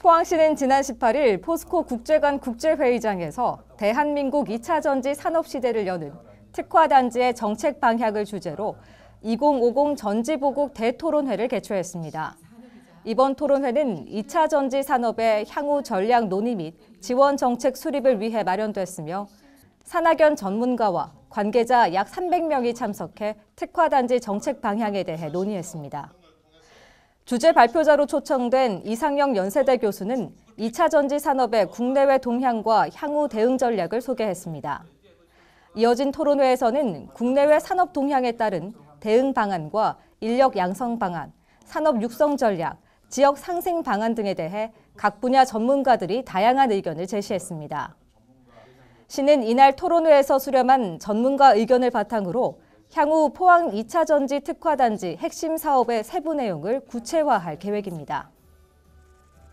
포항시는 지난 18일 포스코 국제관 국제회의장에서 대한민국 2차 전지 산업시대를 여는 특화단지의 정책 방향을 주제로 2050 전지보국 대토론회를 개최했습니다. 이번 토론회는 2차 전지 산업의 향후 전략 논의 및 지원 정책 수립을 위해 마련됐으며 산학연 전문가와 관계자 약 300명이 참석해 특화단지 정책 방향에 대해 논의했습니다. 주제 발표자로 초청된 이상영 연세대 교수는 2차 전지 산업의 국내외 동향과 향후 대응 전략을 소개했습니다. 이어진 토론회에서는 국내외 산업 동향에 따른 대응 방안과 인력 양성 방안, 산업 육성 전략, 지역 상생 방안 등에 대해 각 분야 전문가들이 다양한 의견을 제시했습니다. 시는 이날 토론회에서 수렴한 전문가 의견을 바탕으로 향후 포항 2차 전지 특화단지 핵심 사업의 세부 내용을 구체화할 계획입니다.